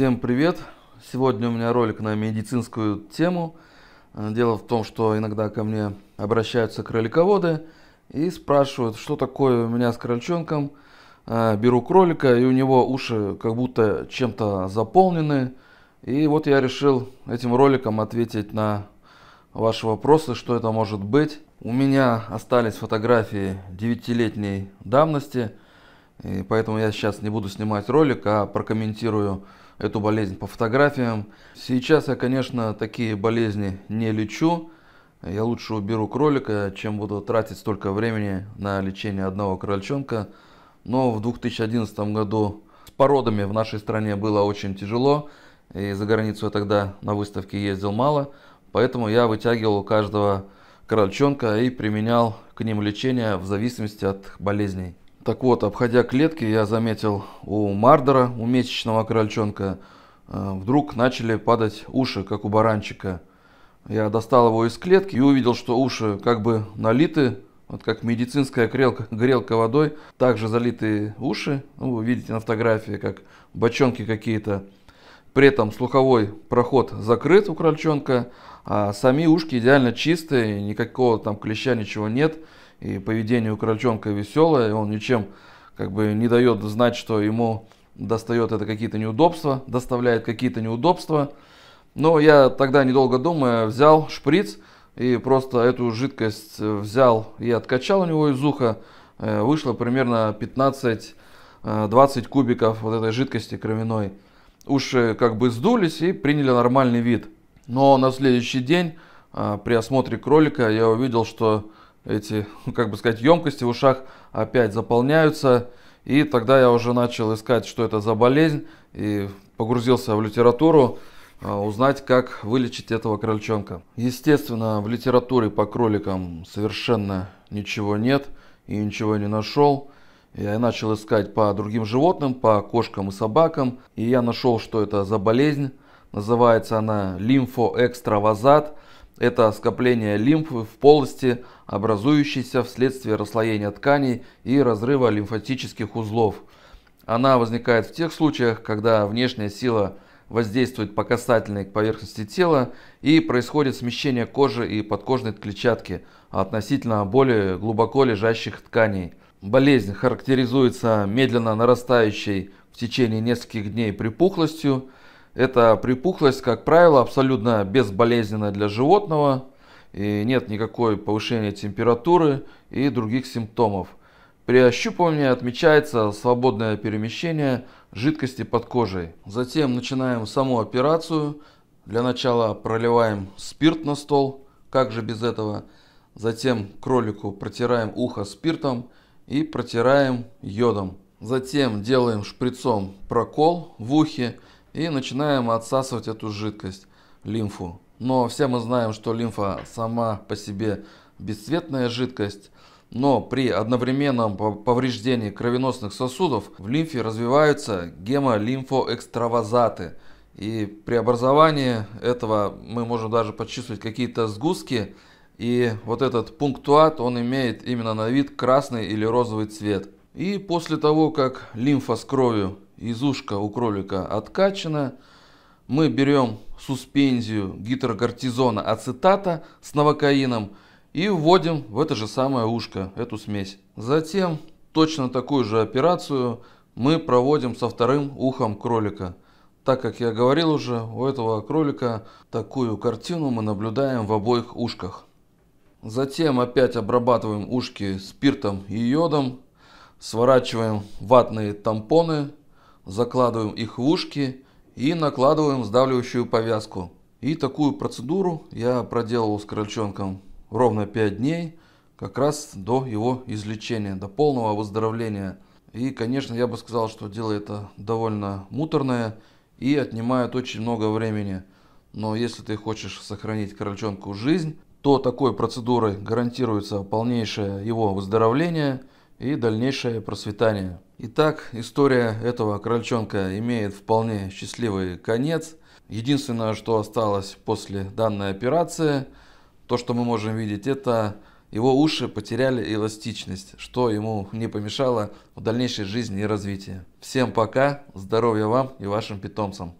Всем привет! Сегодня у меня ролик на медицинскую тему. Э, дело в том, что иногда ко мне обращаются кролиководы и спрашивают, что такое у меня с крольчонком. Э, беру кролика, и у него уши как будто чем-то заполнены. И вот я решил этим роликом ответить на ваши вопросы, что это может быть. У меня остались фотографии 9-летней давности, и поэтому я сейчас не буду снимать ролик, а прокомментирую эту болезнь по фотографиям. Сейчас я, конечно, такие болезни не лечу. Я лучше уберу кролика, чем буду тратить столько времени на лечение одного крольчонка. Но в 2011 году с породами в нашей стране было очень тяжело. И за границу я тогда на выставке ездил мало. Поэтому я вытягивал у каждого крольчонка и применял к ним лечение в зависимости от болезней. Так вот, обходя клетки, я заметил у Мардера, у месячного крольчонка, э, вдруг начали падать уши, как у баранчика. Я достал его из клетки и увидел, что уши как бы налиты, вот как медицинская грелка, грелка водой, также залитые уши, ну, вы видите на фотографии, как бочонки какие-то. При этом слуховой проход закрыт у крольчонка, а сами ушки идеально чистые, никакого там клеща, ничего нет и поведение у крольчонка веселое, и он ничем как бы не дает знать, что ему достает это какие-то неудобства, доставляет какие-то неудобства. Но я тогда, недолго думая, взял шприц и просто эту жидкость э, взял и откачал у него из уха. Э, вышло примерно 15-20 э, кубиков вот этой жидкости кровяной. Уши как бы сдулись и приняли нормальный вид. Но на следующий день при осмотре кролика я увидел, что эти, как бы сказать, емкости в ушах опять заполняются. И тогда я уже начал искать, что это за болезнь, и погрузился в литературу, а, узнать, как вылечить этого крольчонка. Естественно, в литературе по кроликам совершенно ничего нет, и ничего не нашел. Я начал искать по другим животным, по кошкам и собакам, и я нашел, что это за болезнь. Называется она лимфоэкстравазат. экстравазат это скопление лимфы в полости, образующейся вследствие расслоения тканей и разрыва лимфатических узлов. Она возникает в тех случаях, когда внешняя сила воздействует по касательной к поверхности тела и происходит смещение кожи и подкожной клетчатки относительно более глубоко лежащих тканей. Болезнь характеризуется медленно нарастающей в течение нескольких дней припухлостью, эта припухлость, как правило, абсолютно безболезненная для животного, и нет никакой повышения температуры и других симптомов. При ощупывании отмечается свободное перемещение жидкости под кожей. Затем начинаем саму операцию. Для начала проливаем спирт на стол, как же без этого. Затем кролику протираем ухо спиртом и протираем йодом. Затем делаем шприцом прокол в ухе и начинаем отсасывать эту жидкость, лимфу. Но все мы знаем, что лимфа сама по себе бесцветная жидкость, но при одновременном повреждении кровеносных сосудов в лимфе развиваются гемолимфоэкстравазаты. И при образовании этого мы можем даже почувствовать какие-то сгустки. И вот этот пунктуат, он имеет именно на вид красный или розовый цвет. И после того, как лимфа с кровью из ушка у кролика откачана. Мы берем суспензию гидрокортизона ацетата с новокаином и вводим в это же самое ушко эту смесь. Затем точно такую же операцию мы проводим со вторым ухом кролика. Так как я говорил уже, у этого кролика такую картину мы наблюдаем в обоих ушках. Затем опять обрабатываем ушки спиртом и йодом, сворачиваем ватные тампоны закладываем их в ушки и накладываем сдавливающую повязку. И такую процедуру я проделал с крольчонком ровно 5 дней, как раз до его излечения, до полного выздоровления. И, конечно, я бы сказал, что дело это довольно муторное и отнимает очень много времени. Но если ты хочешь сохранить крольчонку жизнь, то такой процедурой гарантируется полнейшее его выздоровление и дальнейшее процветание. Итак, история этого крольчонка имеет вполне счастливый конец. Единственное, что осталось после данной операции, то, что мы можем видеть, это его уши потеряли эластичность, что ему не помешало в дальнейшей жизни и развитии. Всем пока, здоровья вам и вашим питомцам!